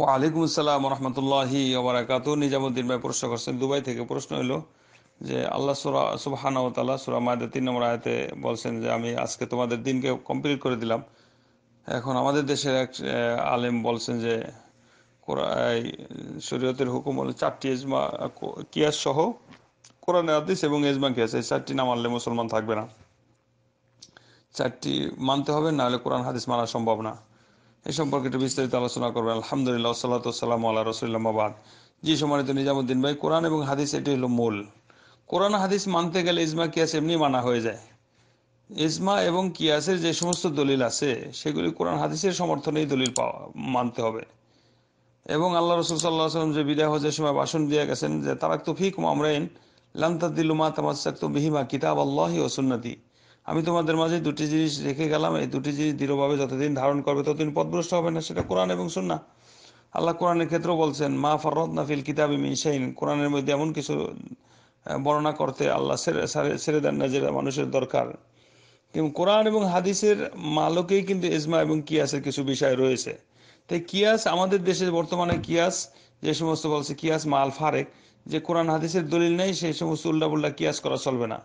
ওয়ালাইকুম আসসালাম রহমতুল্লাহি ওবরাকাত নিজামুদ্দিন ভাই প্রশ্ন করছেন দুবাই থেকে প্রশ্ন হলো যে আল্লাহ সুরা সুবাহানা ও তাল্লাহ সুরা মায়েদের তিন নম্বর আয়তে বলছেন যে আমি আজকে তোমাদের দিনকে কমপ্লিট করে দিলাম এখন আমাদের দেশের এক আলেম বলছেন যে শরীয়তের হুকুম হল চারটি এজমা কিয়াস সহ কোরআন আদিস এবং এজমা কিয়াস এই চারটি না মানলে মুসলমান থাকবে না চারটি মানতে হবে না হলে কোরআন হাদিস মানা সম্ভব না এই সম্পর্কে একটু বিস্তারিত আলোচনা করবেন আলহামদুলিল্লাহ সাল্লাম আল্লাহ রসুল্লামাবাদ জি সম্মানিত নিজামুদ্দিন ভাই কোরআন এবং হাদিস এটি হলো মূল কোরআন হাদিস মানতে গেলে ইজমা কিয়াস এমনি মানা হয়ে যায় ইজমা এবং কিয়াসের যে সমস্ত দলিল আছে সেগুলি কোরআন হাদিসের সমর্থনেই দলিল পাওয়া মানতে হবে এবং আল্লাহ রসুল সাল্লাহ সাল্লাম যে বিদায় হজের সময় ভাষণ দিয়ে গেছেন যে তারাক তফিক আমরাইন লান্তাদ্দিলুমা তামাসাক তো বিহিমা কিতাব আল্লাহি সুন্নাতি আমি তোমাদের মাঝে দুটি জিনিস রেখে গেলাম এই দুটি জিনিস দৃঢ়ভাবে যতদিন ধারণ করবে ততদিন পথভ্রষ্ট হবে না সেটা কোরআন এবং সুন্না আল্লাহ কোরআনের ক্ষেত্রেও বলছেন মা ফররত নাফিল কিতাবি মিনসাইন কোরআনের মধ্যে এমন কিছু বর্ণনা করতে আল্লাহ ছেড়ে দেন না যেটা মানুষের দরকার কিন্তু কোরআন এবং হাদিসের মালকেই কিন্তু এজমা এবং কিয়াসের কিছু বিষয় রয়েছে তাই কিয়াস আমাদের দেশে বর্তমানে কিয়াস যে সমস্ত বলছে কিয়াস মাল ফারেক যে কোরআন হাদিসের দলিল নেই সেই সমস্ত উল্লাপুল্লা কিয়াস করা চলবে না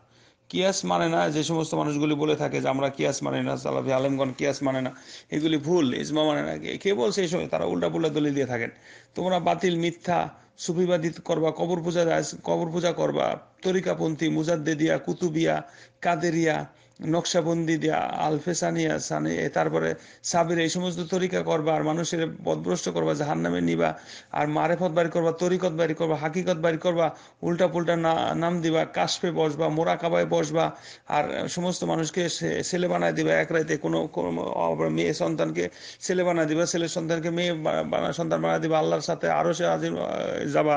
কিয়াস মানে না যে সমস্ত মানুষগুলি বলে থাকে যে আমরা কিয়াস মানে না সালাফি আলমগণ কিয়াস মানে না এগুলি ভুল ইজমা মানে না কে বলছে এই সময় তারা উল্টা পুল্টা দলিল দিয়ে থাকেন তোমরা বাতিল মিথ্যা সুফিবাদী করবা কবর পূজা কবর পূজা করবা তরিকাপন্থী মুজাদ্দেদিয়া কুতুবিয়া কাদেরিয়া নকশাবন্দি দিয়া আলফে সানিয়া সানি তারপরে সাবির এই সমস্ত তরিকা করবা আর মানুষের পদভ্রষ্ট করবা জাহান নামে নিবা আর মারেফত বাড়ি করবা তরিকত বাড়ি করবা হাকিকত বাড়ি করবা উল্টা পুল্টা নাম দিবা কাশপে বসবা মোরাকাবায় বসবা আর সমস্ত মানুষকে ছেলে বানায় দিবা এক রাইতে কোনো মেয়ে সন্তানকে ছেলে বানায় দিবা ছেলে সন্তানকে মেয়ে বানা সন্তান বানায় দিবা আল্লাহর সাথে আরো সে আজ যাবা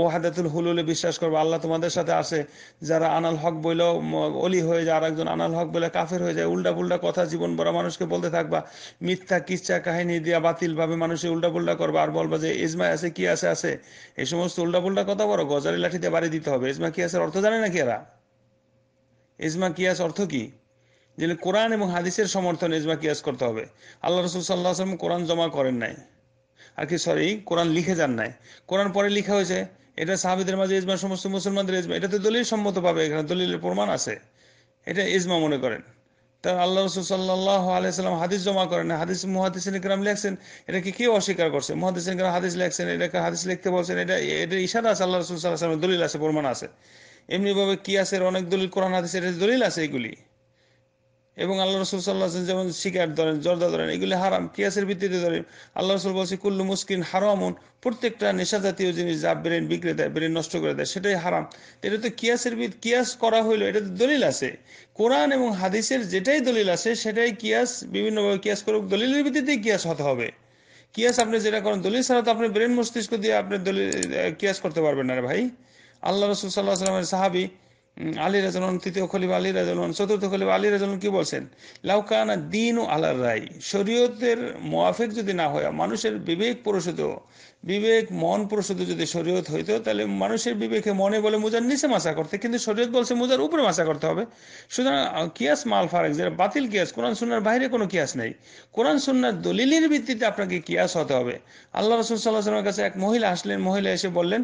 ওয়াহাদাতুল হুলুলে বিশ্বাস করবা আল্লাহ তোমাদের সাথে আসে যারা আনাল হক বইলেও অলি হয়ে যায় আর একজন আনাল হক বলে কাফের হয়ে যায় উল্টা পুল্টা কথা জীবন বড় মানুষকে বলতে থাকবা মিথ্যা কিচ্ছা কাহিনী দিয়া বাতিল ভাবে মানুষের উল্টা পুল্টা করবা আর বলবা যে এজমা আছে কি আছে আছে এই সমস্ত উল্টা পুল্টা কথা বড় গজারি লাঠিতে বাড়ি দিতে হবে এজমা কি আছে অর্থ জানে নাকি এরা এজমা কি আছে অর্থ কি যে কোরআন এবং হাদিসের সমর্থন এজমা কিয়াস করতে হবে আল্লাহ রসুল সাল্লাহ আসলাম কোরআন জমা করেন নাই আর কি সরি কোরআন লিখে যান নাই কোরআন পরে লিখা হয়েছে এটা সাহাবিদের মাঝে এজমা সমস্ত মুসলমানদের এজমা এটা তো দলিল সম্মত পাবে এখানে দলিলের প্রমাণ আছে এটা ইজমা মনে করেন তার আল্লাহ রসুল সাল্লাহ আলাইসাল্লাম হাদিস জমা করেন হাদিস মুহাদিসিন ইকরাম লেখছেন এটাকে কেউ অস্বীকার করছে মুহাদিসিন ইকরাম হাদিস লেখছেন এটাকে হাদিস লিখতে বলছেন এটা এটা ইশারা আছে আল্লাহ রসুল সাল্লাহ দলিল আছে প্রমাণ আছে এমনিভাবে কি আছে অনেক দলিল কোরআন হাদিস এটা দলিল আছে এগুলি এবং আল্লাহ রসুল সাল্লাহ যেমন শিকার ধরেন জর্দা ধরেন এগুলি হারাম কিয়াসের ভিত্তিতে ধরেন আল্লাহ রসুল বলছে কুল্লু মুসকিন হারামন প্রত্যেকটা নেশা জাতীয় জিনিস যা ব্রেন বিক্রে দেয় ব্রেন নষ্ট করে দেয় সেটাই হারাম এটা তো কিয়াসের কিয়াস করা হইলো এটা তো দলিল আছে কোরআন এবং হাদিসের যেটাই দলিল আছে সেটাই কিয়াস বিভিন্নভাবে কিয়াস করুক দলিলের ভিত্তিতেই কিয়াস হতে হবে কিয়াস আপনি যেটা করেন দলিল ছাড়া তো আপনি ব্রেন মস্তিষ্ক দিয়ে আপনি দলিল কিয়াস করতে পারবেন না ভাই আল্লাহ রসুল সাল্লাহ সাল্লামের সাহাবি আলী রাজন তৃতীয় খলিব আলী রাজন চতুর্থ খলিব আলী রাজন কি বলছেন লাউকানা দিন ও আলার রায় শরীয়তের মোয়াফেক যদি না হয় মানুষের বিবেক প্রসূত বিবেক মন প্রসূত যদি শরীয়ত হইত তাহলে মানুষের বিবেকে মনে বলে মোজার নিচে মাসা করতে কিন্তু শরীয়ত বলছে মোজার উপরে মাসা করতে হবে সুতরাং কিয়াস মাল ফারেক যারা বাতিল কিয়াস কোরআন সুন্নার বাইরে কোনো কিয়াস নেই কোরআন সুন্নার দলিলের ভিত্তিতে আপনাকে কিয়াস হতে হবে আল্লাহ রসুল সাল্লাহ কাছে এক মহিলা আসলেন মহিলা এসে বললেন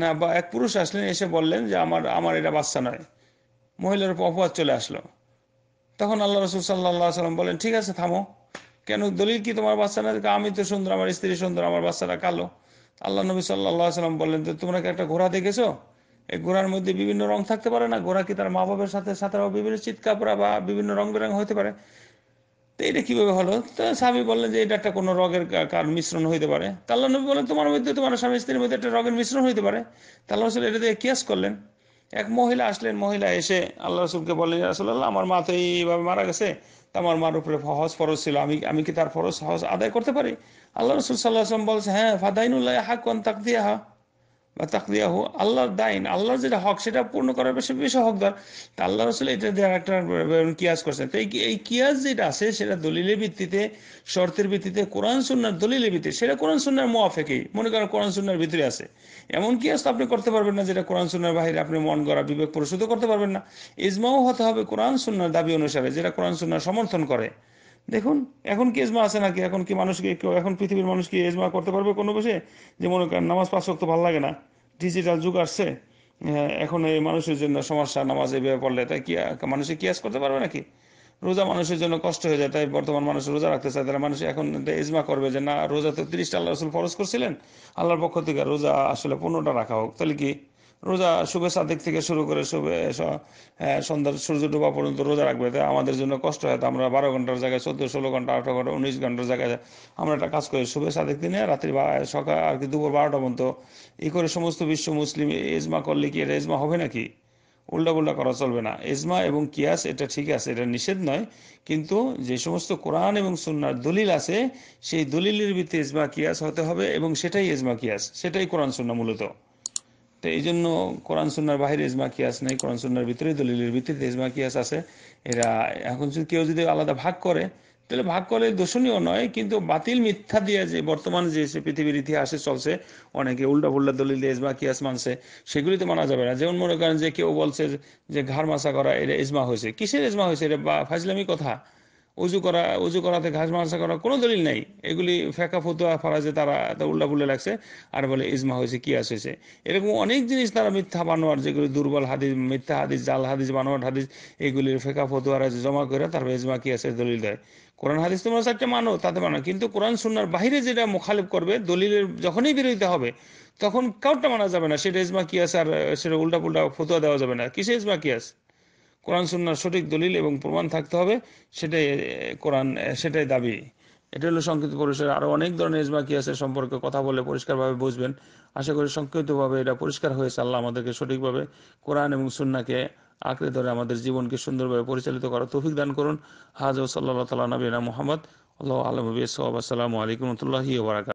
না বা এক পুরুষ আসলেন এসে বললেন যে আমার আমার এটা বাচ্চা নয় মহিলার অপবাদ চলে আসলো তখন আল্লাহ রসুল সাল্লাহ সাল্লাম বলেন ঠিক আছে থামো কেন দলিল কি তোমার বাচ্চা না আমি তো সুন্দর আমার স্ত্রী সুন্দর আমার বাচ্চাটা কালো আল্লাহ নবী সাল্লাহ সাল্লাম বললেন তো তোমরা কি একটা ঘোড়া দেখেছো এই ঘোড়ার মধ্যে বিভিন্ন রং থাকতে পারে না ঘোড়া কি তার মা বাবার সাথে সাথে বিভিন্ন চিৎকাপড়া বা বিভিন্ন রং বেরং হতে পারে তো এটা কিভাবে হলো তো স্বামী বললেন যে এটা একটা কোনো রোগের কার মিশ্রণ হইতে পারে তাল্লা নবী বললেন তোমার মধ্যে তোমার স্বামী স্ত্রীর মধ্যে একটা রোগের মিশ্রণ হইতে পারে তাল্লা রসুল এটা দিয়ে কেস করলেন এক মহিলা আসলেন মহিলা এসে আল্লাহ রসুলকে বললেন আল্লাহ আমার মা তো এইভাবে মারা গেছে তো আমার মার উপরে হজ ফরজ ছিল আমি আমি কি তার ফরজ হজ আদায় করতে পারি আল্লাহ রসুল সাল্লাহ আসলাম বলছে হ্যাঁ ফাদাইনুল্লাহ হাক কন তাক দিয়ে হা বা তাকলিয়া হো আল্লাহর দাইন আল্লাহর যেটা হক সেটা পূর্ণ করার বেশি বেশি হকদার তা আল্লাহ রসুল এটা দেওয়ার একটা কিয়াজ করছেন তো এই কিয়াজ যেটা আছে সেটা দলিলের ভিত্তিতে শর্তের ভিত্তিতে কোরআন সুন্নার দলিলের ভিত্তিতে সেটা কোরআন সুন্নার মোয়াফেকেই মনে করেন কোরআন সুন্নার ভিতরে আছে এমন কিয়াজ তো আপনি করতে পারবেন না যেটা কোরআন সুন্নার বাহিরে আপনি মন গড়া বিবেক পরিশুদ্ধ করতে পারবেন না ইজমাও হতে হবে কোরআন সুন্নার দাবি অনুসারে যেটা কোরআন সুন্নার সমর্থন করে দেখুন এখন কি এজমা আছে নাকি এখন কি মানুষকে কেউ এখন পৃথিবীর মানুষ কি এজমা করতে পারবে কোনো বসে যে মনে করেন নামাজ পাঁচ রক্ত ভালো লাগে না ডিজিটাল যুগ আসছে হ্যাঁ, এখন এই মানুষের জন্য সমস্যা নামাজ বিয়ে পড়লে তাই কি মানুষে কি আজ করতে পারবে নাকি রোজা মানুষের জন্য কষ্ট হয়ে যায় তাই বর্তমান মানুষ রোজা রাখতে চায় তারা মানুষ এখন ইজমা করবে যে না রোজা তো তিরিশটা আল্লাহ রসুল ফরজ করছিলেন আল্লাহর পক্ষ থেকে রোজা আসলে পনেরোটা রাখা হোক তাহলে কি রোজা শুভে সাদেক থেকে শুরু করে শুভে সন্ধ্যার সূর্য ডোবা পর্যন্ত রোজা রাখবে তাই আমাদের জন্য কষ্ট হয় তো আমরা বারো ঘন্টার জায়গায় চোদ্দ ষোলো ঘন্টা আঠারো ঘন্টা উনিশ ঘন্টার জায়গায় আমরা একটা কাজ করি শুভে সাদিক দিনে রাত্রি বা সকাল আর কি দুপুর বারোটা পর্যন্ত এই করে সমস্ত বিশ্ব মুসলিম এজমা করলে কি এটা এজমা হবে নাকি পুল্টা করা চলবে না এজমা এবং কিয়াস এটা ঠিক আছে এটা নিষেধ নয় কিন্তু যে সমস্ত কোরআন এবং সুন্নার দলিল আছে সেই দলিলের ভিত্তিতে এজমা কিয়াস হতে হবে এবং সেটাই এজমা কিয়াস সেটাই কোরআন সুন্না মূলত তো এই জন্য কোরআন সুন্নার বাহিরে এজমা কিয়াস নেই কোরআন সুন্নার ভিতরে দলিলের ভিত্তিতে এজমা কিয়াস আছে এরা এখন কেউ যদি আলাদা ভাগ করে তাহলে ভাগ করলে দোষণীয় নয় কিন্তু বাতিল মিথ্যা দিয়ে যে বর্তমান যে পৃথিবীর ইতিহাসে চলছে অনেকে উল্টা ফুল্টা দলিল ইজমা কিয়াস মানছে সেগুলি তো মানা যাবে না যেমন মনে করেন যে কেউ বলছে যে ঘাড় মাসা করা এটা ইজমা হয়েছে কিসের ইজমা হয়েছে এটা ফাজলামি কথা উজু করা উজু করাতে ঘাস মারসা করা কোনো দলিল নাই এগুলি ফেঁকা ফতুয়া ফারাজে তারা তা উল্লা পুল্লা লাগছে আর বলে ইজমা হয়েছে কিয়াস হয়েছে এরকম অনেক জিনিস তারা মিথ্যা বানোয়ার যেগুলি দুর্বল হাদিস মিথ্যা হাদিস জাল হাদিস বানোয়ার হাদিস এগুলির ফেঁকা ফতুয়ারা জমা করে তারপর ইজমা আছে দলিল দেয় কোরআন হাদিস তোমরা চারটে মানো তাতে মানো কিন্তু কোরআন সুন্নার বাহিরে যেটা মোখালিফ করবে দলিলের যখনই বিরোধিতা হবে তখন কাউটা মানা যাবে না সেটা ইজমা আছে আর সেটা উল্টা পুল্টা ফতুয়া দেওয়া যাবে না কিসে ইজমা আছে কোরআন সুন্নার সঠিক দলিল এবং প্রমাণ থাকতে হবে সেটাই কোরআন সেটাই দাবি এটা হলো সংক্ষিপ্ত পরিসরে আরও অনেক ধরনের এজমা কিয়াসের সম্পর্কে কথা বলে পরিষ্কারভাবে বুঝবেন আশা করি সংক্ষিপ্তভাবে এটা পরিষ্কার হয়েছে আল্লাহ আমাদেরকে সঠিকভাবে কোরআন এবং সুন্নাকে আঁকড়ে ধরে আমাদের জীবনকে সুন্দরভাবে পরিচালিত করার তৌফিক দান করুন হাজ ও সাল্লাহ তালা নবীনা মোহাম্মদ আল্লাহ আলমবী সালামু আলাইকুম রহমতুল্লাহি বারাকাত